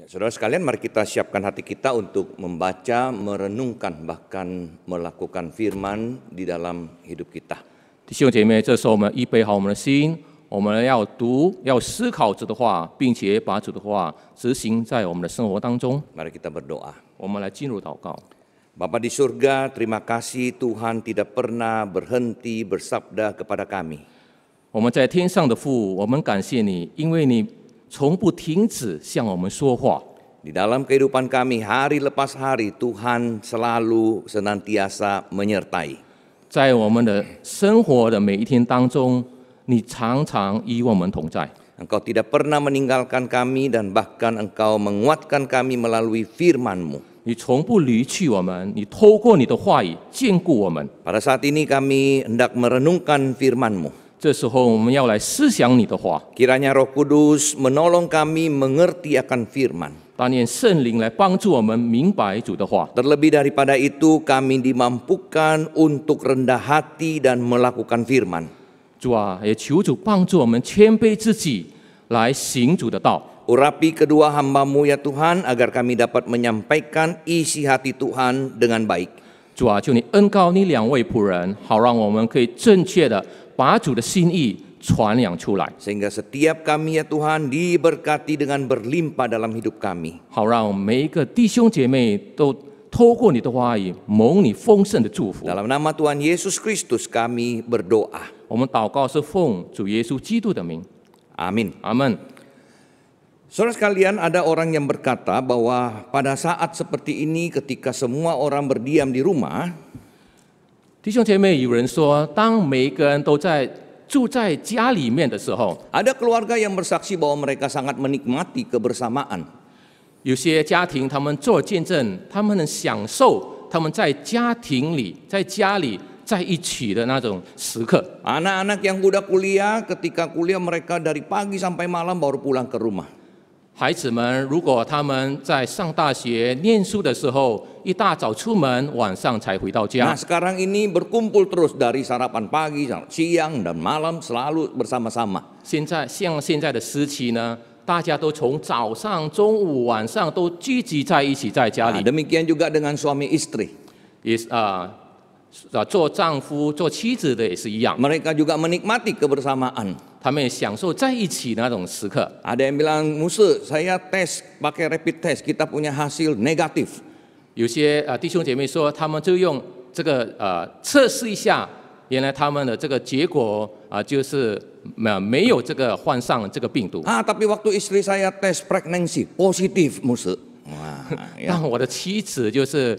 Ya, saudara sekalian, mari kita siapkan hati kita untuk membaca, merenungkan, bahkan melakukan firman di dalam hidup kita. mari kita berdoa. Bapak di surga, terima kasih Tuhan tidak pernah berhenti bersabda kepada kami. 我们在天上的父，我们感谢你，因为你从不停止向我们说话。Di dalam kehidupan kami hari lepas hari Tuhan selalu senantiasa menyertai. 在我们的生活的每一天当中，你常常与我们同在。Engkau tidak pernah meninggalkan kami dan bahkan engkau menguatkan kami melalui firman-Mu. saat ini kami hendak merenungkan firman-Mu. Kiranya Roh Kudus menolong kami mengerti akan firman. Terlebih daripada itu kami dimampukan untuk rendah hati dan melakukan firman. kedua hambamu ya Tuhan agar kami dapat menyampaikan isi hati Tuhan dengan baik. 主啊，求你恩高你两位仆人，好让我们可以正确的把主的心意传扬出来。sehingga setiap kami ya Tuhan diberkati dengan berlimpah dalam hidup kami，好让每一个弟兄姐妹都透过你的话语蒙你丰盛的祝福。dalam nama Tuhan Yesus Kristus kami berdoa，我们祷告是奉主耶稣基督的名。Amin. Saudara sekalian, ada orang yang berkata bahwa pada saat seperti ini ketika semua orang berdiam di rumah, 弟兄姐妹，有人说，当每一个人都在住在家里面的时候，ada keluarga yang bersaksi bahwa mereka sangat menikmati kebersamaan。有些家庭他们做见证，他们能享受他们在家庭里，在家里。在一起的那种时刻。Anak-anak yang udah kuliah, ketika kuliah mereka dari pagi sampai malam baru pulang ke rumah. 孩子们，如果他们在上大学念书的时候，一大早出门，晚上才回到家。那现在像现在的时期呢？大家都从早上、中午、晚上都聚集在一起在家里。啊，demikian juga dengan suami istri, is ah. 啊，做丈夫、做妻子的也是一样。他们也享受在一起那种时刻。有些啊，弟兄姐妹说，他们就用这个啊测试一下，原来他们的这个结果啊就是没没有这个患上这个病毒。啊，但我的妻子就是。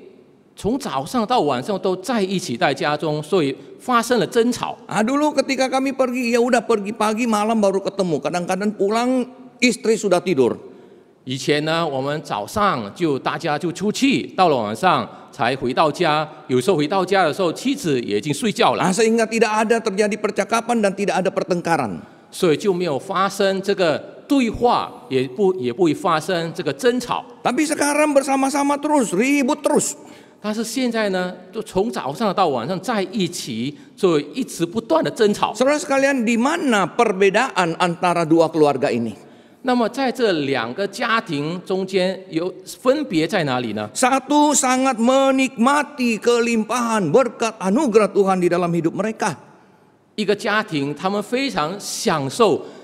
从早上到晚上都在一起在家中，所以发生了争吵。阿杜鲁，ketika kami pergi, y a u d a h pergi pagi malam baru ketemu. Kadang-kadang pulang istri sudah tidur。以前呢，我们早上就大家就出去，到了晚上才回到家。有时候回到家的时候，妻子已经睡觉了。Sehingga tidak ada terjadi percakapan dan tidak ada pertengkaran。所以就没有发生这个对话，也不也不会发生这个争吵。Tapi sekarang bersama-sama terus ribut terus。但是现在呢，就从早上到晚上在一起，就一直不断的争吵。Saudara sekalian, di mana perbedaan antara dua keluarga ini? 那么在这两个家庭中间有分别在哪里呢？Satu sangat menikmati kelimpahan berkat anugerah Tuhan di dalam hidup mereka. 一个家庭，他们非常享受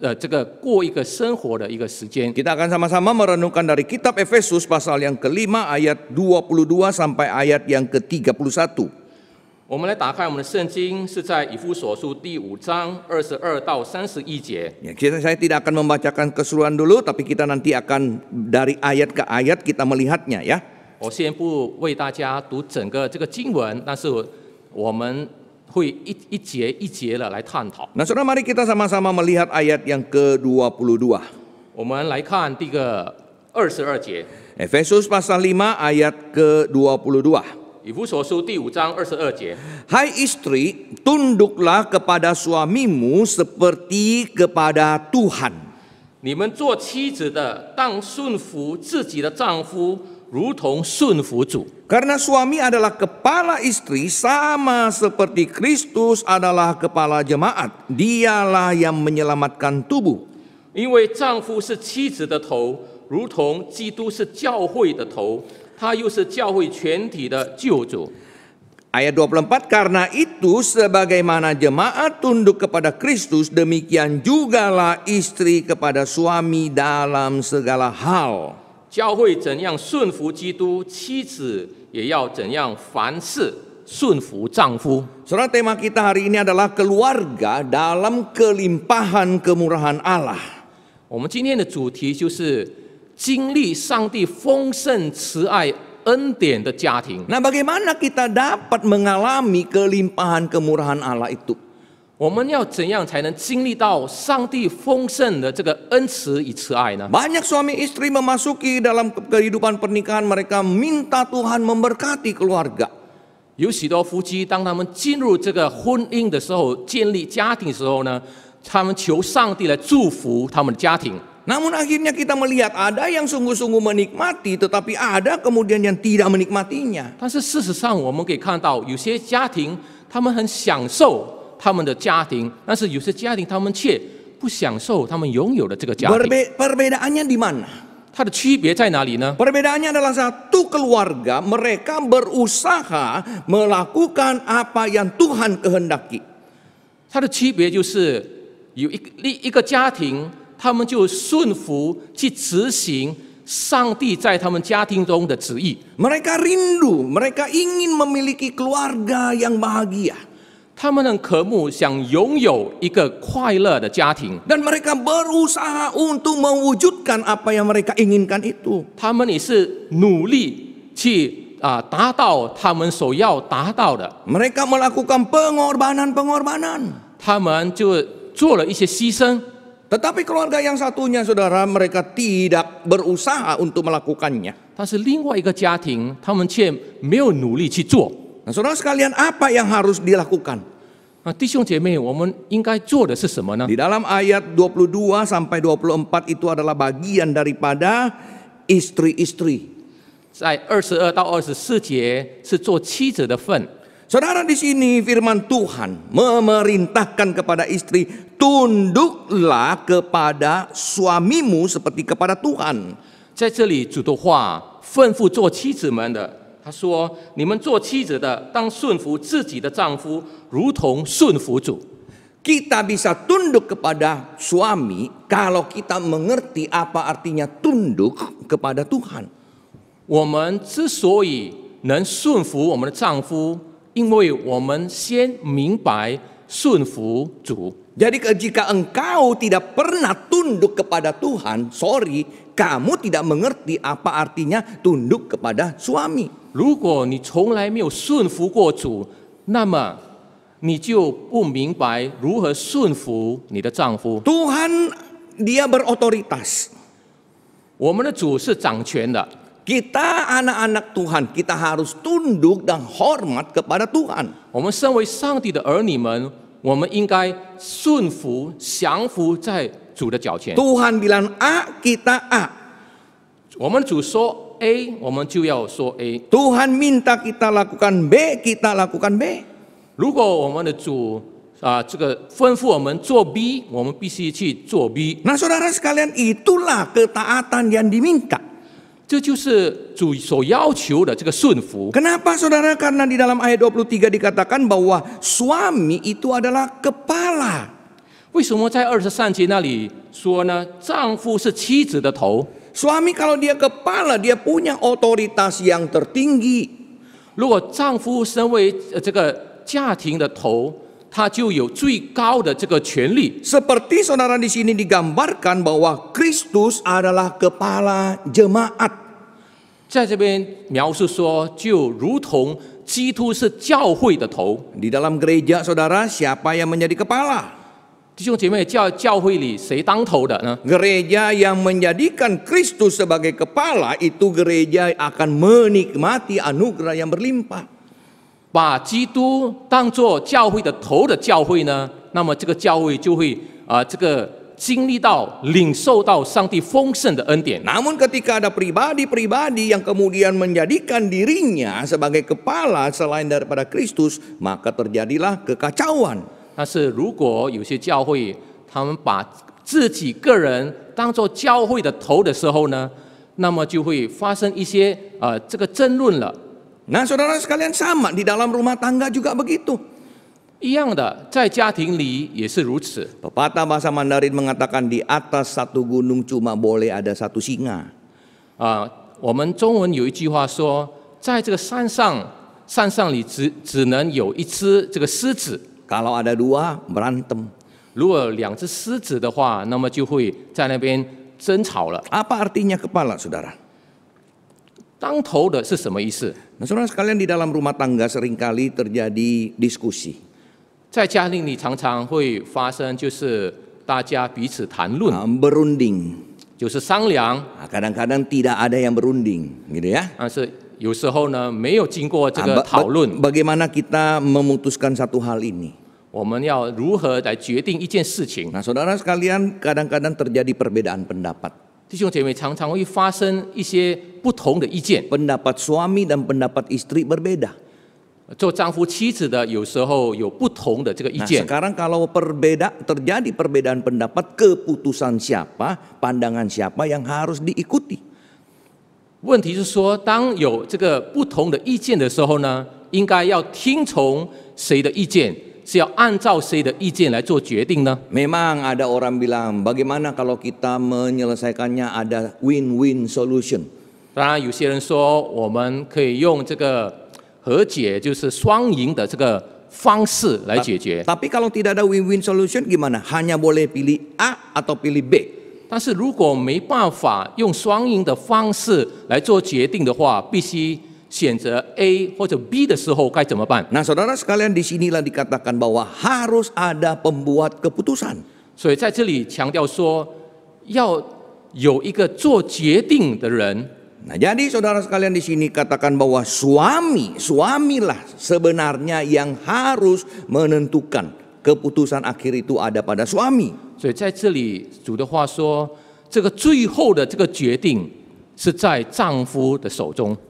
呃这个过一个生活的一个时间。Kita akan sama-sama merenungkan dari kitab Efesus pasal yang kelima ayat dua puluh dua sampai ayat yang ke tiga puluh satu。我们来打开我们的圣经，是在以弗所书第五章二十二到三十一节。Ya, kita saya tidak akan membacakan keseluruhan dulu, tapi kita nanti akan dari ayat ke ayat kita melihatnya ya. 我先不为大家读整个这个经文，但是我们 Nah saudara mari kita sama-sama melihat ayat yang ke-22. Efesus pasal 5 ayat ke-22. Hai istri, tunduklah kepada suamimu seperti kepada Tuhan. 你们做妻子的，当顺服自己的丈夫，karena suami adalah kepala istri sama seperti Kristus adalah kepala jemaat. Dialah yang menyelamatkan tubuh. 因为丈夫是妻子的头，如同基督是教会的头，他又是教会全体的救主。Ayat 24 karena itu sebagaimana jemaat tunduk kepada Kristus demikian jugalah istri kepada suami dalam segala hal. 教会怎样顺服基督，妻子也要怎样凡事顺服丈夫。Saudara tema kita hari ini adalah keluarga dalam kelimpahan kemurahan Allah. bagaimana kita dapat mengalami kelimpahan kemurahan Allah itu? Banyak suami istri memasuki dalam kehidupan pernikahan mereka minta Tuhan memberkati keluarga. 有许多夫妻，当他们进入这个婚姻的时候，建立家庭的时候呢，他们求上帝来祝福他们的家庭。Namun akhirnya kita melihat ada yang sungguh-sungguh menikmati tetapi ada kemudian yang tidak menikmatinya. 但是事实上，我们可以看到有些家庭他们很享受，他们的家庭，但是有些家庭他们却不享受他们拥有的这个家庭。perbe perbedaannya di mana？它的区别在哪里呢？perbedaannya adalah satu keluarga mereka berusaha melakukan apa yang Tuhan kehendaki。它的区别就是有一一一个家庭，他们就顺服去执行上帝在他们家庭中的旨意。mereka rindu mereka ingin memiliki keluarga yang bahagia。他们很渴慕想拥有一个快乐的家庭。Dan mereka berusaha untuk mewujudkan apa yang mereka inginkan itu. Mereka melakukan pengorbanan-pengorbanan. tetapi keluarga yang satunya saudara mereka tidak berusaha untuk melakukannya. Nah, saudara sekalian, apa yang harus dilakukan? Nah, dalam ayat 22 sampai 24 itu adalah bagian daripada istri-istri. Saudara di sini firman Tuhan memerintahkan kepada istri tunduklah kepada suamimu seperti kepada Tuhan. 在这里，主的话吩咐做妻子们的。他说：“你们做妻子的，当顺服自己的丈夫，如同顺服主。” kita bisa tunduk kepada suami kalau kita mengerti apa artinya tunduk kepada Tuhan。我们之所以能顺服我们的丈夫，因为我们先明白。顺服主。Jadi jika engkau tidak pernah tunduk kepada Tuhan, sorry, kamu tidak mengerti apa artinya tunduk kepada suami. 如果你从来没有顺服过主，那么你就不明白如何顺服你的丈夫。Tuhan dia berotoritas，我们的主是掌权的。kita anak-anak Tuhan, kita harus tunduk dan hormat kepada Tuhan. Tuhan bilang A, kita A. A Tuhan minta kita lakukan B, kita lakukan B. Nah, saudara sekalian, itulah ketaatan yang diminta. Kenapa saudara? Karena di dalam ayat 23 dikatakan bahwa suami itu adalah kepala. suami kalau dia kepala dia punya otoritas yang tertinggi. 如果丈夫身为这个家庭的头。seperti saudara di sini digambarkan bahwa Kristus adalah kepala jemaat. dalam gereja saudara siapa yang menjadi kepala? yang menjadikan Kristus sebagai kepala itu gereja akan menikmati anugerah yang berlimpah. 把基督当作教会的头的教会呢，那么这个教会就会啊，这个经历到领受到上帝 f u n 的恩典。Namun ketika ada pribadi-pribadi yang kemudian menjadikan dirinya sebagai kepala selain daripada Kristus, maka terjadilah kekacauan。但是如果有些教会他们把自己个人当作教会的头的时候呢，那么就会发生一些啊，这个争论了。Nah saudara sekalian sama di dalam rumah tangga juga begitu. Iya, Pepatah bahasa Mandarin mengatakan di atas satu gunung cuma boleh ada satu singa. 啊，我们中文有一句话说，在这个山上，山上里只只能有一只这个狮子。Kalau ah, ada dua berantem. Apa artinya kepala, saudara? sekalian di dalam rumah tangga seringkali terjadi kadang tidak ada yang berunding，gitu ya。但是有时候呢，没有经过这个讨论。Bagaimana kita memutuskan satu hal ini？我们要如何来决定一件事情？Nah, saudara sekalian, kadang-kadang terjadi perbedaan pendapat。弟兄姐妹常常会发生一些不同的意见。Bendapat suami dan pendapat istri berbeda。做丈夫妻子的有时候有不同的这个意见。Sekarang kalau terjadi perbedaan pendapat, keputusan siapa, pandangan siapa yang harus diikuti？问题是说，当有这个不同的意见的时候呢，应该要听从谁的意见？是要按照谁的意见来做决定呢？Memang ada orang bilam, bagaimana kalau kita menyelesaikannya ada win-win solution。当然，有些人说我们可以用这个和解，就是双赢的这个方式来解决。Tapi kalau tidak ada win-win solution, gimana? Hanya boleh pilih A atau pilih B。但是如果没办法用双赢的方式来做决定的话，必须。选择 A 或者 B 的时候该怎么办？那 saudara sekalian di sinilah dikatakan bahwa harus ada pembuat keputusan. jadi saudara sekalian di sini katakan bahwa suami, suamilah sebenarnya yang harus menentukan keputusan akhir itu ada pada suami. 所以在这里主的话说，这个最后的这个决定。Nah,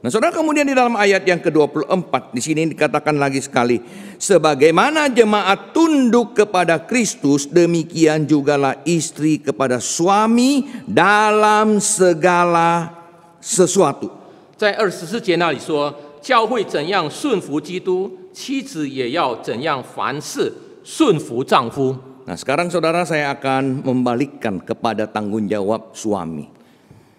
Saudara kemudian di dalam ayat yang ke-24 di sini dikatakan lagi sekali, sebagaimana jemaat tunduk kepada Kristus, demikian jugalah istri kepada suami dalam segala sesuatu. 在二十四节那里说，教会怎样顺服基督，妻子也要怎样凡事顺服丈夫。Nah, sekarang saudara saya akan membalikkan kepada tanggung jawab suami.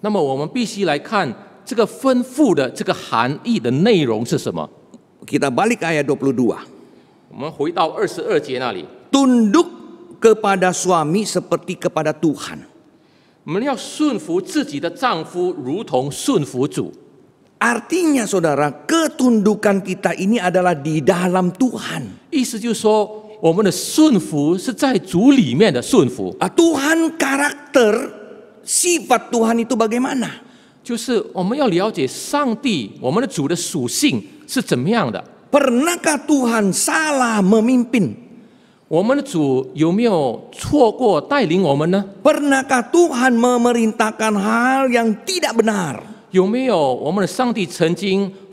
那么我们必须来看这个吩咐的这个含义的内容是什么。Kita balik ayat dua 22. 我们回到二十二节那里。Tunduk kepada suami seperti kepada Tuhan。我们要顺服自己的丈夫，如同顺服主。Artinya saudara, ketundukan kita ini adalah di dalam Tuhan. 意思就是说，我们的顺服是在主里面的顺服。啊，Tuhan karakter Sifat Tuhan itu bagaimana? Pernahkah Tuhan salah memimpin? Pernahkah Tuhan memerintahkan hal yang tidak benar? 有没有我们的上帝曾经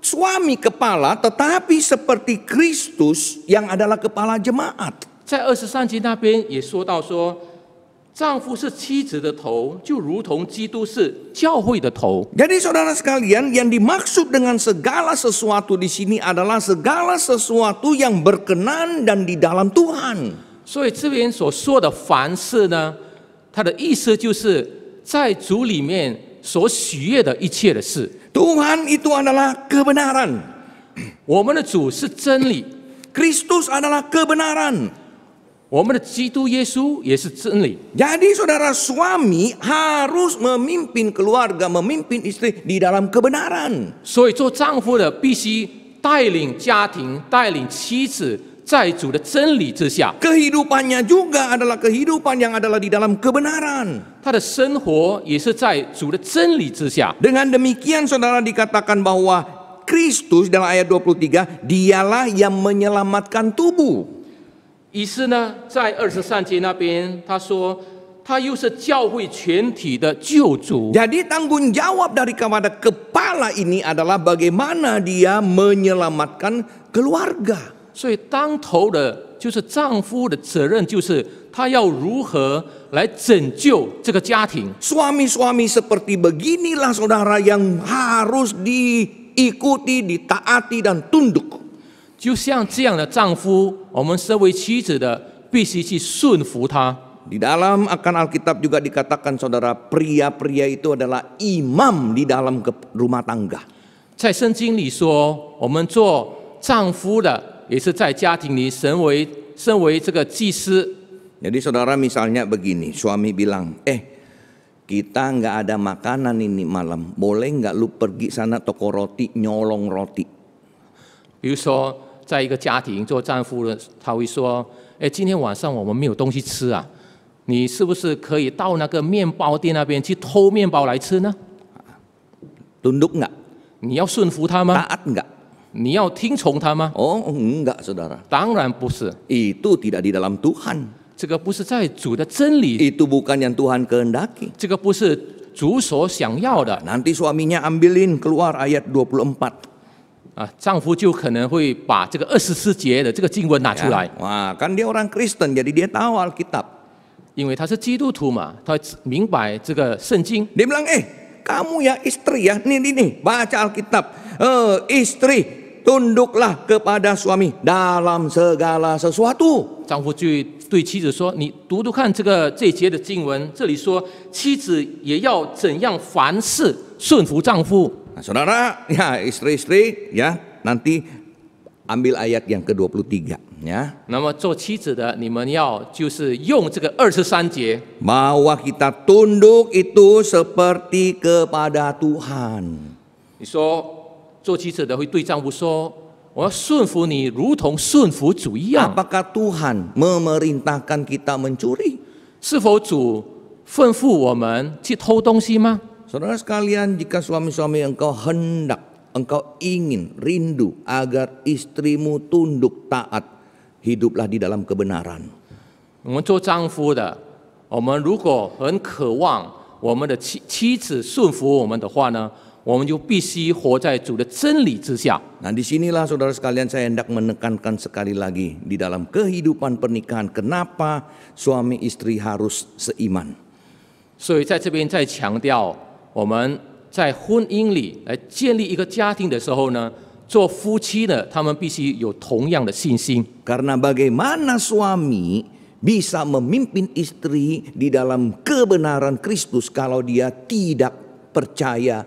suami kepala tetapi seperti Kristus yang adalah kepala jemaat. 在二十三节那边也说到说，丈夫是妻子的头，就如同基督是教会的头。Jadi saudara sekalian, yang dimaksud dengan segala sesuatu di sini adalah segala sesuatu yang berkenan dan di dalam Tuhan. Tuhan itu adalah kebenaran. 我们的主是真理。Kristus adalah kebenaran. 我们的基督耶稣也是真理。Jadi saudara suami harus memimpin keluarga, memimpin istri di dalam kebenaran. 所以做丈夫的必须带领家庭，带领妻子。在主的真理之下，kehidupannya juga adalah kehidupan yang adalah di dalam kebenaran. demikian saudara dikatakan bahwa Kristus dalam ayat 23 dialah yang menyelamatkan tubuh. tanggung jawab dari kepada kepala ini adalah bagaimana dia menyelamatkan keluarga. 所以当头的就是丈夫的责任，就是他要如何来拯救这个家庭。Suami-suami seperti beginilah saudara yang harus diikuti, ditaati dan tunduk。就像这样的丈夫，我们身为妻子的必须去顺服他。Di dalam akan Alkitab juga dikatakan saudara pria-pria itu adalah imam di dalam rumah tangga。在圣经里说，我们做丈夫的。也是在家庭里，身为身为这个祭司。所以，兄弟们，比如说，妻子说：“，我今天晚上没有东西吃啊，你是不是可以到那个面包店那边去偷面包来吃呢？”“，顺服吗？”“，不顺服。”你要听从他吗？Oh, enggak, saudara. tidak di dalam Tuhan. 这个不是在主的真理，Itu bukan yang Tuhan kehendaki. suaminya ambilin keluar ayat 24. 啊。丈夫就可能会把这个二十四节的这个经文拿 ah, kan eh, Ya. istri ya, nih baca Alkitab. Eh, tunduklah kepada suami dalam segala sesuatu。丈夫就对妻子说：“你读读看这个这一节的经文，这里说妻子也要怎样凡事顺服丈夫。” Nah, saudara, ya istri-istri ya nanti ambil ayat yang ke-23 ya. Nama 做妻子的你们要就是用这个 bahwa kita tunduk itu seperti kepada Tuhan. 你说做妻子的会对丈夫说：“我要顺服你，如同顺服主一样。”阿爸，卡主汉，命令我们去偷东西吗？a 以，各 n 弟 a 姊妹，a 果你们想 a m 们想要，你们想要，你们想要，你们想要，你们 a 要，a 们想 a 你们想 n d 们想要，a r 想要，你 a 想要，a 们想要，你们想要，你们想要，你们想要，你们想要，你们想要，你们想要，你 i n r 你 n 想要，a 们想要，你们想要，你们想要，u 们想要，你们想要，你们想要，你们想 a 你们想要，你们想要，你们想要，n 们们们想们想们想要，们想要，们想要，你们想要，你们我们就必须活在主的真理之下。Nah disinilah saudara sekalian saya hendak menekankan sekali lagi di dalam kehidupan pernikahan kenapa suami istri harus seiman. bagaimana suami bisa memimpin istri di dalam kebenaran Kristus kalau dia tidak percaya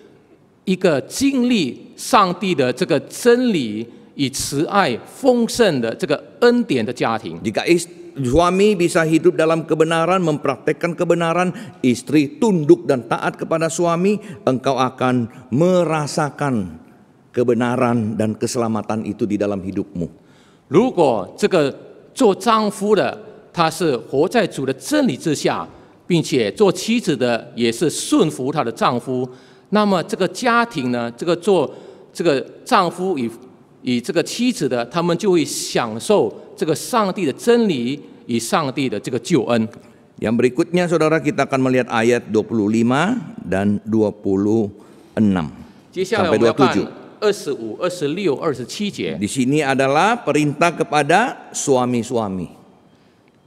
一个经历上帝的这个真理与慈爱丰盛的这个恩典的家庭。如果伊斯，如果你可以生活在真理中，实践真理，妻子顺服丈夫，你就会感受到真理和平安。如果这个做丈夫的，他是活在主的真理之下，并且做妻子的也是顺服他的丈夫。那么这个家庭呢？这个做这个丈夫与与这个妻子的，他们就会享受这个上帝的真理与上帝的这个救恩。Yang berikutnya, saudara, kita akan melihat ayat dua dan 26 a p sampai dua puluh i Di sini adalah perintah kepada suami-suami.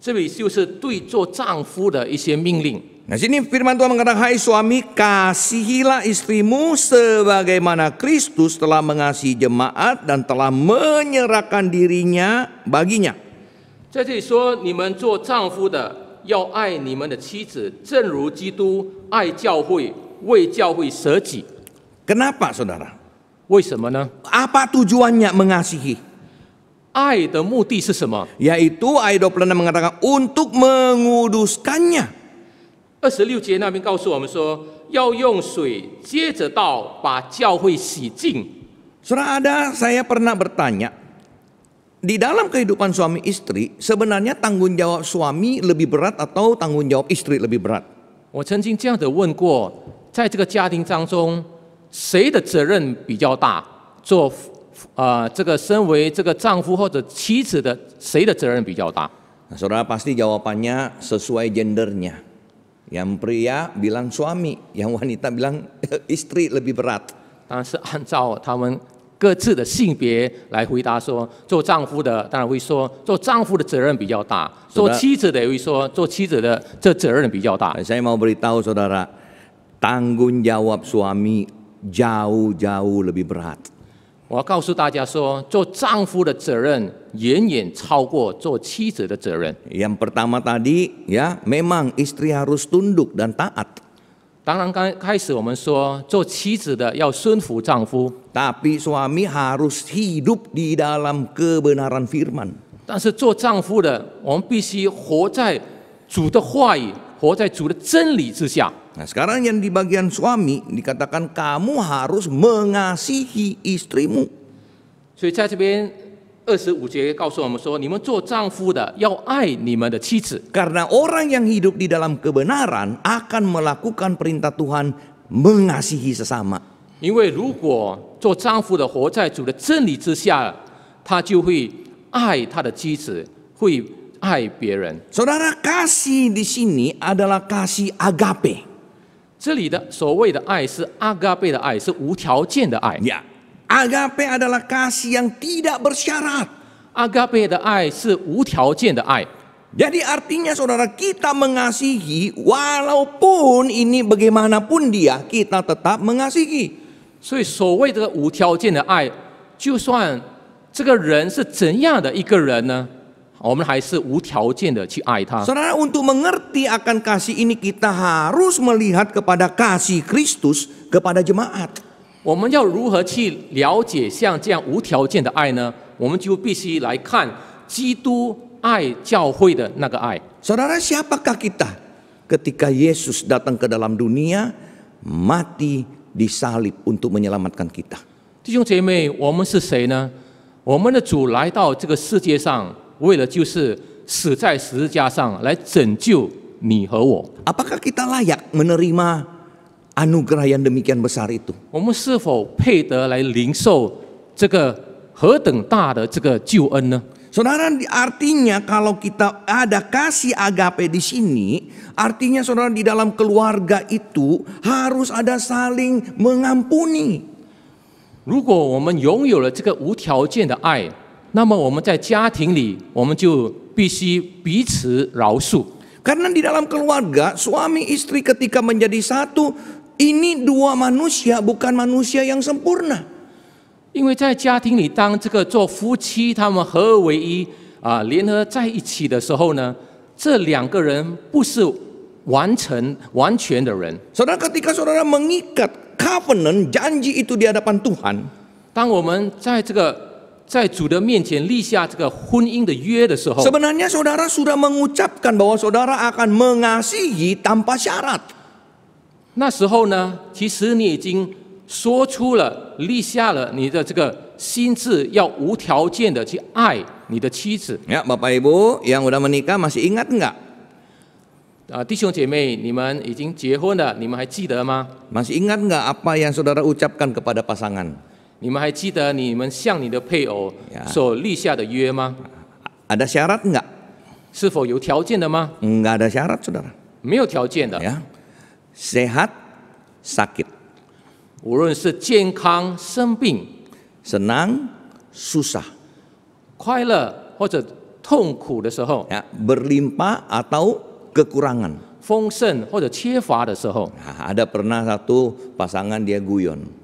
这里就是对做丈夫的一些命令。Nah sini firman Tuhan mengatakan, hai suami kasihilah istrimu sebagaimana Kristus telah mengasihi jemaat dan telah menyerahkan dirinya baginya. Kenapa saudara? apa tujuannya mengasihi? yaitu, ayat 26 mengatakan untuk menguduskannya. 二十六节那边告诉我们说，要用水接着到把教会洗净。Surah ada saya pernah bertanya, di dalam kehidupan suami istri sebenarnya tanggung jawab suami lebih berat atau tanggung jawab istri lebih berat? pasti jawabannya sesuai gendernya. yang pria bilang suami, yang wanita bilang istri lebih berat。当是按照他们各自的性别来回答说，做丈夫的当然会说，做丈夫的责任比较大；做妻子的会说，做妻子的这责任比较大。saya mau beritahu saudara tanggung jawab suami jauh-jauh lebih berat。我告诉大家说，做丈夫的责任远远超过做妻子的责任。Yang pertama tadi ya memang istri harus tunduk dan taat。当然，刚开始我们说做妻子的要顺服丈夫，tapi suami harus hidup di dalam kebenaran firman。但是做丈夫的我们必须活在主的话语。活在主的真理之下。Nah sekarang yang di bagian suami dikatakan kamu harus mengasihi istrimu. 所以在这边二十五节告诉我们说，你们做丈夫的要爱你们的妻子。Karena orang yang hidup di dalam kebenaran akan melakukan perintah Tuhan mengasihi sesama. 因为如果做丈夫的活在主的真理之下，他就会爱他的妻子，会。爱别人。Saudara kasih di sini adalah kasih agape. 这里的所谓的爱是阿嘎贝的爱，是无条件的爱。Ya, agape adalah kasih yang tidak bersyarat. 的爱是无条件的爱。Jadi artinya saudara kita mengasihi walaupun ini bagaimanapun dia kita tetap mengasihi. Saudara, untuk mengerti akan kasih ini kita harus melihat kepada kasih Kristus kepada jemaat. 我们要如何去了解像这样无条件的爱呢？我们就必须来看基督爱教会的那个爱。Saudara siapakah kita ketika Yesus datang ke dalam dunia mati di salib untuk menyelamatkan kita? 为了就是死在十字架上来拯救你和我。我们是否配得来领受这个何等大的这个救恩呢？兄弟们，这意思，如果我们有这个无条件的爱，那么我们在家庭里，我们就必须彼此饶恕。因为在家庭里，当这个做夫妻他们合二为一啊，联合在一起的时候呢，这两个人不是完成完全的人。当我们在这个在主的面前立下这个婚姻的约的时候，Sebenarnya, saudara sudah mengucapkan bahwa saudara akan mengasihi tanpa syarat. 那时候呢，其实你已经说出了、立下了你的这个心智要无条件的去爱你的妻子。Ya, bapak ibu yang sudah menikah masih ingat nggak? a 弟兄姐妹，你们已经结婚了，你们还记得吗？masih ingat nggak apa yang saudara ucapkan kepada pasangan? 你们还记得你们向你的配偶所立下的约吗？Ada syarat enggak？是否有条件的吗？Enggak ada syarat, saudara。没有条件的。Ya，sehat sakit，无论是健康生病，senang susah，快乐或者痛苦的时候。Ya berlimpah atau kekurangan，丰盛或者缺乏的时候。Ada pernah satu pasangan dia guyon。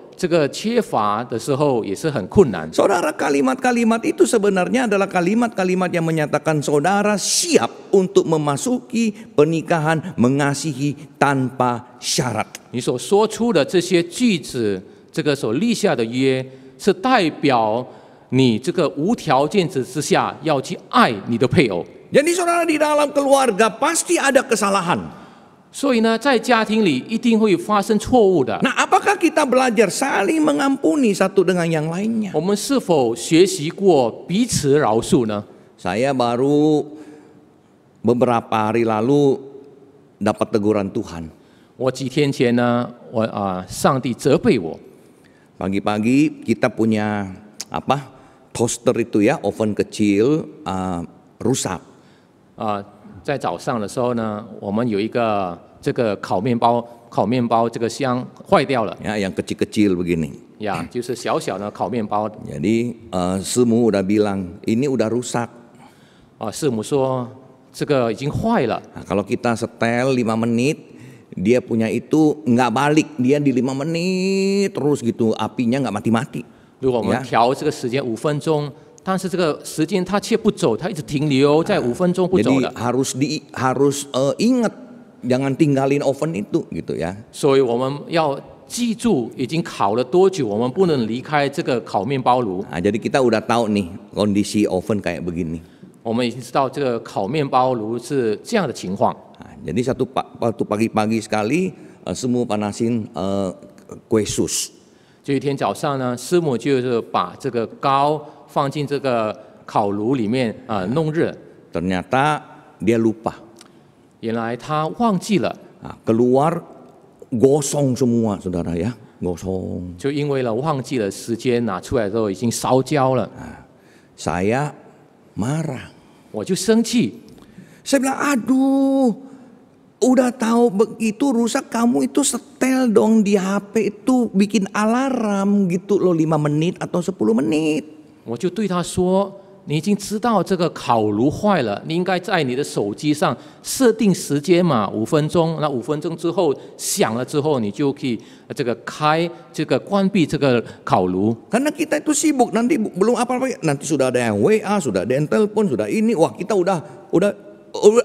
这个缺乏的时候也是很困难。Saudara k a l i m a t k a l i m a t itu sebenarnya adalah kalimat-kalimat yang menyatakan saudara siap untuk memasuki pernikahan mengasihi tanpa syarat。你所说出的这些句子，这个所立下的约，是代表你这个无条件之之下要去爱你的配偶。jadi saudara di dalam keluarga pasti ada kesalahan。所以呢，在家庭里一定会发生错误的。Nah, apakah kita belajar saling mengampuni satu dengan yang lainnya? saya baru beberapa hari lalu dapat teguran Tuhan. pagi kita punya apa toaster itu ya, oven kecil uh, rusak. 在早上的时候呢，我们有一个这个烤面包烤面包这个箱坏掉了。Ya yang kecil-kecil b e g i n i n g Ya，就是小小的烤面包。Jadi, ah, s e m u udah bilang ini udah rusak。o h s 说，这个已经坏了。Kalau kita setel lima menit，dia punya itu nggak balik，dia di lima menit terus gitu，apinya nggak mati-mati。t u a n 调这个时间五分钟。但是这个时间它却不走，它一直停留在五分钟不走了。必须，必须呃，记得，不要丢开 oven，就是说，所以我们要记住已经烤了多久，我们不能离开这个烤面包炉。啊，所以，我们已经知道这个烤面包炉是这样的情况。啊，所以，一天早上呢，师母就是把这个糕。放进这个烤炉里面啊、呃、弄热。Ternyata dia lupa. 原来他忘记了。啊，keluar gosong semua saudara ya gosong. 就因为了忘记了时间拿出来之后已经烧焦了。啊，saya marah. 我就生气。Saya bilang aduh. udah tahu begitu rusak kamu itu setel dong di HP itu bikin alarm gitu loh 5 menit atau 10 menit. 我就对他说：“你已经知道这个烤炉坏了，你应该在你的手机上设定时间嘛，五分钟。那五分钟之后响了之后，你就可以这个开这个关闭这个烤炉。” karena kita itu sibuk nanti belum apa apa nanti sudah ada yang wa sudah dental pun sudah ini wah kita udah udah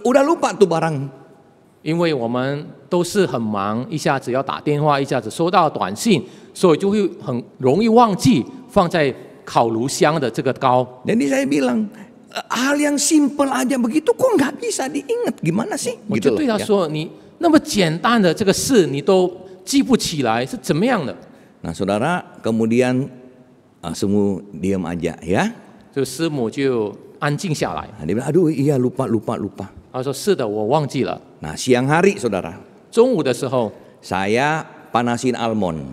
udah lupa tu barang，因为我们都是很忙，一下子要打电话，一下子收到短信，所以就会很容易忘记放在。烤炉香的这个高。Jadi saya bilang hal yang simple aja begitu kok nggak bisa diingat gimana sih? 我就对他说，你那么简单的这个事你都记不起来是怎么样的？Nah saudara kemudian uh, semua diam aja ya. 就师母就安静下来。Dia bilang, aduh iya lupa lupa lupa. siang hari saudara. 中午的时候，saya panasin almond.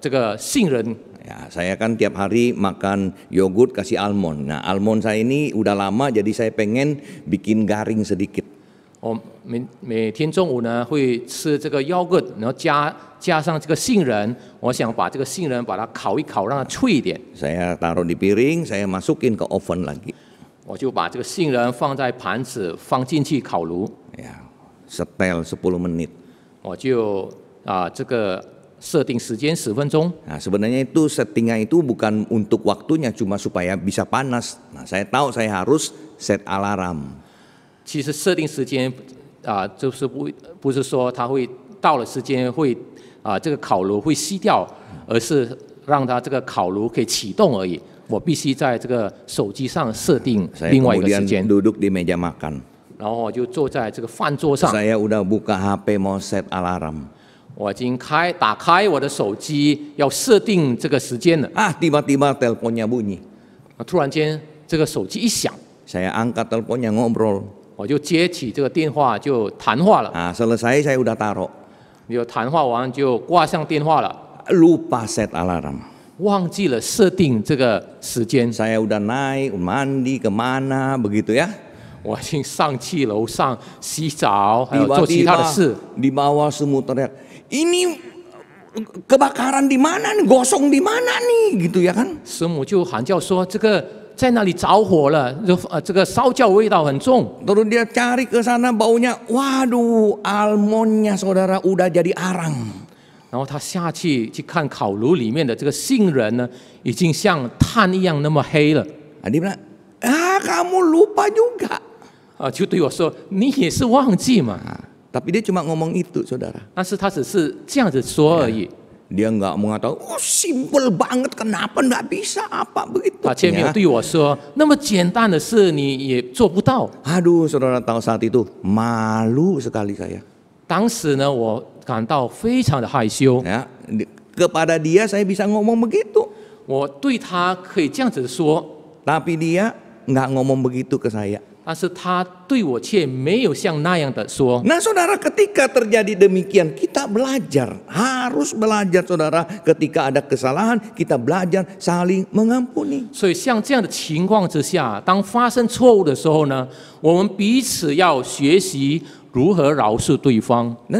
这个杏仁。Ya, saya kan tiap hari makan yogurt kasih almond. Nah, almond saya ini udah lama jadi saya pengen bikin garing sedikit. Oh, 我每每天中午呢会吃这个 yogurt，然后加加上这个杏仁，我想把这个杏仁把它烤一烤，让它脆一点。Saya taruh di piring, saya masukin ke oven lagi. saya setel 10 menit. 设定时间十分钟。啊，实际上，那它不是说它会到了时间会啊，这个烤炉会熄掉，而是让它这个烤炉可以启动而已。我必须在这个手机上设定另外一个时间。然后我就坐在这个饭桌上。我必须在这个手机上设定另外一个时间。然后我就坐在这个饭桌上。我已经开打开我的手机，要设定这个时间了。啊，tiba-tiba telponnya bunyi。突然间这个手机一响。saya angkat telponnya ngobrol。我就接起这个电话就谈话了。a selesai saya u d a h taro。你就谈话完就挂上电话了。lupa set alarm。忘记了设定这个时间。saya u d a h naik mandi kemana begitu ya。我已经上去楼上洗澡啊，做其他的事。t i b a t a t semua t e r i a k ini kebakaran di mana nih? Gosong di mana nih? Gitu ya kan? Semu jauh hanjau so, ini 在那里着火了，这个烧焦味道很重。terus dia cari ke sana baunya, waduh, almondnya saudara udah jadi arang。然后他下去去看烤炉里面的这个杏仁呢，已经像炭一样那么黑了。dia bilang, ah kamu lupa juga。啊，就对我说，你也是忘记嘛。Ah. Tapi dia cuma ngomong itu, saudara. Dia nggak mengatakan, oh simpel banget, kenapa nggak bisa apa begitu? Aduh, saudara tahu saat itu malu sekali saya. 当时呢，我感到非常的害羞。Ya, kepada dia saya bisa ngomong begitu, Tapi dia nggak ngomong begitu ke saya. Nah, saudara, ketika terjadi demikian, kita belajar, harus belajar, saudara. Ketika ada kesalahan, kita belajar saling mengampuni. Dan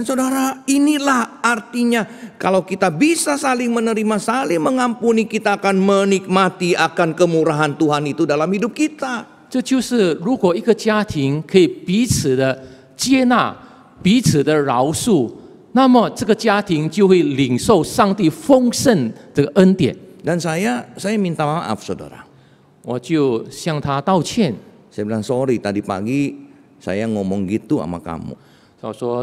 saudara, inilah artinya kalau kita bisa saling menerima, saling mengampuni, kita akan menikmati akan kemurahan Tuhan itu dalam hidup kita. 这就是，如果一个家庭可以彼此的接纳、彼此的饶恕，那么这个家庭就会领受上帝丰盛这恩典。Dan saya saya minta maaf saudara，我就向他道歉。Saya minta m a a saya m n t a m a saya minta m a a saya m t a m a saya minta m a a saya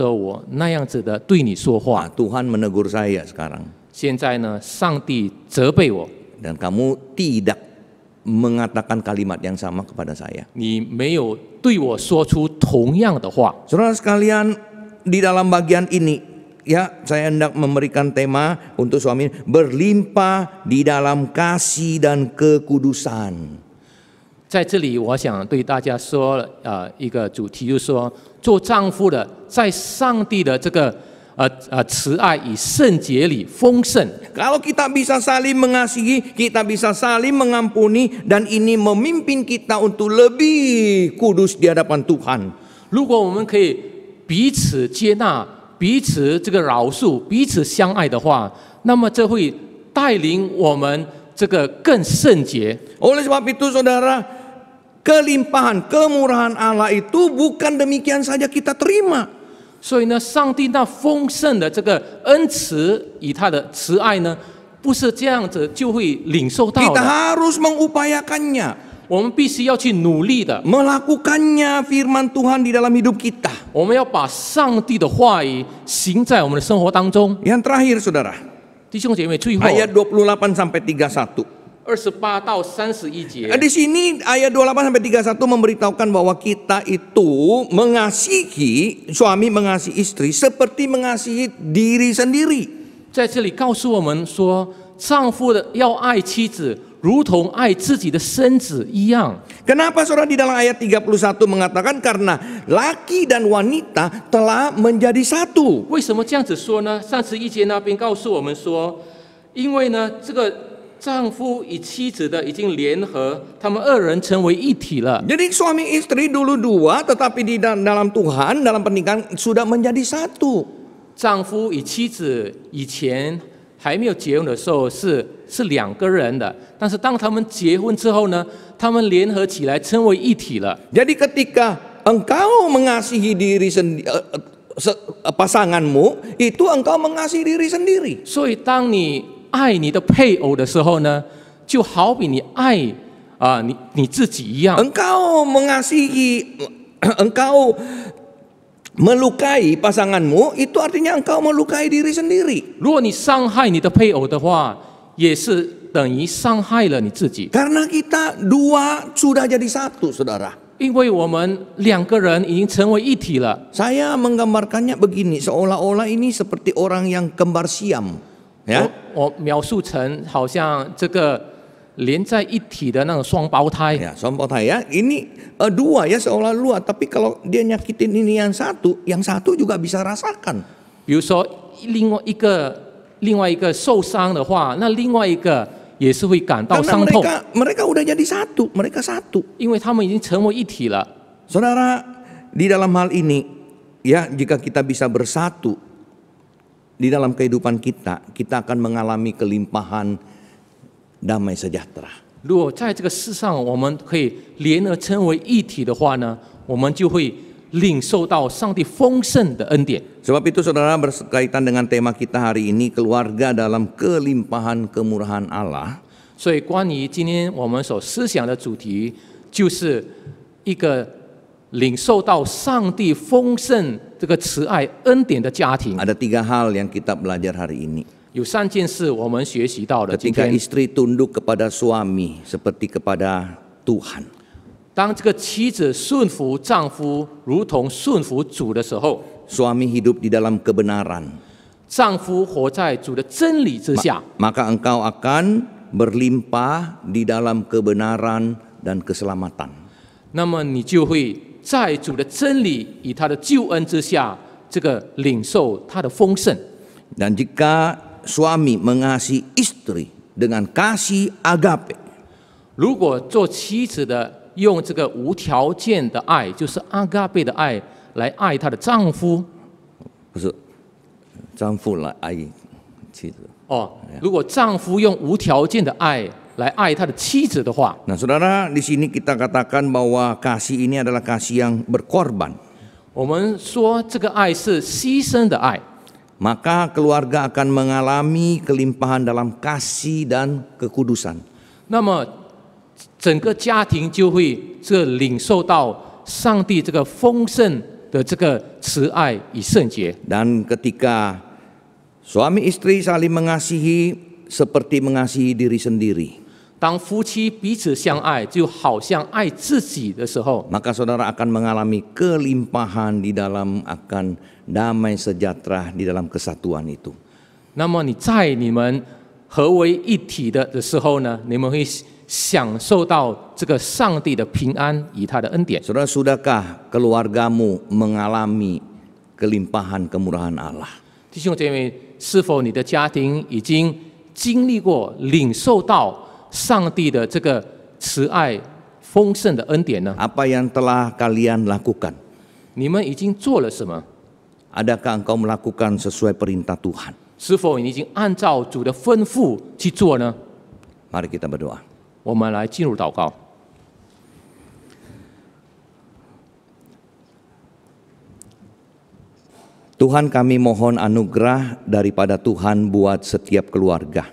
m i a m a saya m i n g a m a a saya m n t a m a saya i n t a maaf, s a m i t a m a saya minta maaf, saya minta maaf, s i t u m a saya m n a m a saya n t a maaf, saya i t a saya m a m a saya n g a maaf, saya i t a saya m n t a m u saya n t a maaf, s i n t a m saya m a m a saya n t a maaf, s i t a saya m a m a saya n t a maaf, s i t a saya m a m a saya n t a maaf, s i t a saya m a m a saya n t a maaf, s i t a saya m a ma mengatakan kalimat yang sama kepada saya. Saudara sekalian, di dalam bagian ini ya saya hendak memberikan tema untuk suami berlimpah di dalam kasih dan kekudusan. 在这里，我想对大家说，呃，一个主题就是说，做丈夫的在上帝的这个 uh, uh, 慈爱以圣洁里丰盛。Kalau kita bisa saling mengasihi, kita bisa saling mengampuni dan ini memimpin kita untuk lebih kudus di hadapan Tuhan. 如果我们可以彼此接纳、彼此这个饶恕、彼此相爱的话，那么这会带领我们这个更圣洁。Oleh sebab itu, saudara, kelimpahan kemurahan Allah itu bukan demikian saja kita terima. Kita harus mengupayakannya, Melakukannya firman Tuhan di dalam hidup kita. 我们要把上帝的话语行在我们的生活当中。Yang terakhir Saudara, ayat 28 sampai 31. Di sini ayat 28 sampai 31 memberitahukan bahwa kita itu mengasihi suami mengasihi istri seperti mengasihi diri sendiri. Kenapa saudara di dalam ayat 31 mengatakan karena laki dan wanita telah menjadi satu. 为什么这样子说呢？上次一节那边告诉我们说，因为呢这个丈夫与妻子的已经联合，他们二人成为一体了。jadi suami istri dulu dua, tetapi di dalam Tuhan dalam pernikahan sudah menjadi satu。丈夫与妻子以前还没有结婚的时候是是两个人的，但是当他们结婚之后呢，他们联合起来成为一体了。jadi ketika engkau mengasihi diri send pasanganmu itu engkau mengasihi diri sendiri。sui t i 爱你的配偶的时候呢，就好比你爱啊你你自己一样。你伤害你的配偶的话，也是等于伤害了你自己。因为我们两个人已经成为一体了。呀、yeah?，我描述成好像这个连在一体的那种双胞胎。Ya, yeah, 双胞胎 ya. Ini uh, dua ya seolah dua, tapi kalau dia nyakitin ini yang satu, yang satu juga bisa rasakan. 比如说，另外一个另外一个受伤的话，那另外一个。也是会感到伤痛。Karena mereka mereka udah jadi satu, mereka satu. 因为他们已经成为一体了。Saudara, di dalam hal ini, ya jika kita bisa bersatu di dalam kehidupan kita, kita akan mengalami kelimpahan damai sejahtera. Sebab itu saudara berkaitan dengan tema kita hari ini keluarga dalam kelimpahan kemurahan Allah. 所以关于今天我们所思想的主题，就是一个领受到上帝丰盛这个慈爱恩典的家庭。有三件事我们学习到了。当这个妻子顺服丈夫，如同顺服主的时候，丈夫活在主的真理之下。那么你就会。在主的真理与他的救恩之下，这个领受他的丰盛。Dan jika suami mengasi istri dengan kasih agape，如果做妻子的用这个无条件的爱，就是阿嘎贝的爱来爱她的丈夫，不是丈夫来爱妻子。哦，如果丈夫用无条件的爱。来爱他的妻子的话。那 saudara, di sini kita katakan bahwa kasih ini adalah kasih yang berkorban. keluarga akan mengalami kelimpahan dalam kasih dan kekudusan. ketika suami istri saling mengasihi seperti mengasihi diri sendiri. 当夫妻彼此相爱，就好像爱自己的时候，maka saudara akan mengalami kelimpahan di dalam akan damai sejahtera di dalam kesatuan itu。那么你在你们合为一体的的时候呢？你们会享受到这个上帝的平安与他的恩典。Saudara sudahkah keluargamu mengalami kelimpahan kemurahan Allah？弟兄姐妹，是否你的家庭已经经历过领受到？上帝的这个慈爱丰盛的恩典呢？Apa yang telah kalian lakukan？你们已经做了什么？Adakah engkau melakukan sesuai perintah Tuhan？是否你已经按照主的吩咐去做呢？Mari kita berdoa。我们来进入祷告。Tuhan kami mohon anugerah daripada Tuhan buat setiap keluarga.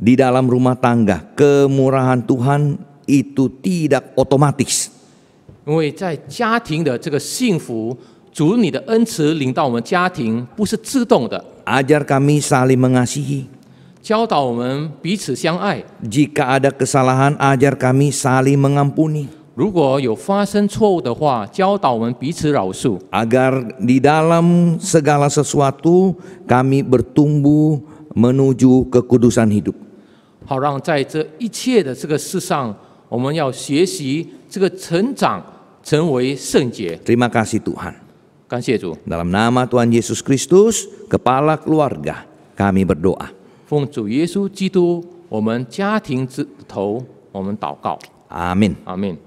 di dalam rumah tangga, kemurahan Tuhan itu tidak otomatis. 因为在家庭的这个幸福，主你的恩慈领到我们家庭，不是自动的。Ajar kami saling mengasihi. 教导我们彼此相爱。Jika ada kesalahan, ajar kami saling mengampuni. di dalam segala sesuatu kami bertumbuh menuju kekudusan hidup. terima kasih Tuhan. Dalam nama Tuhan Yesus Kristus, kepala keluarga, kami berdoa. Amin.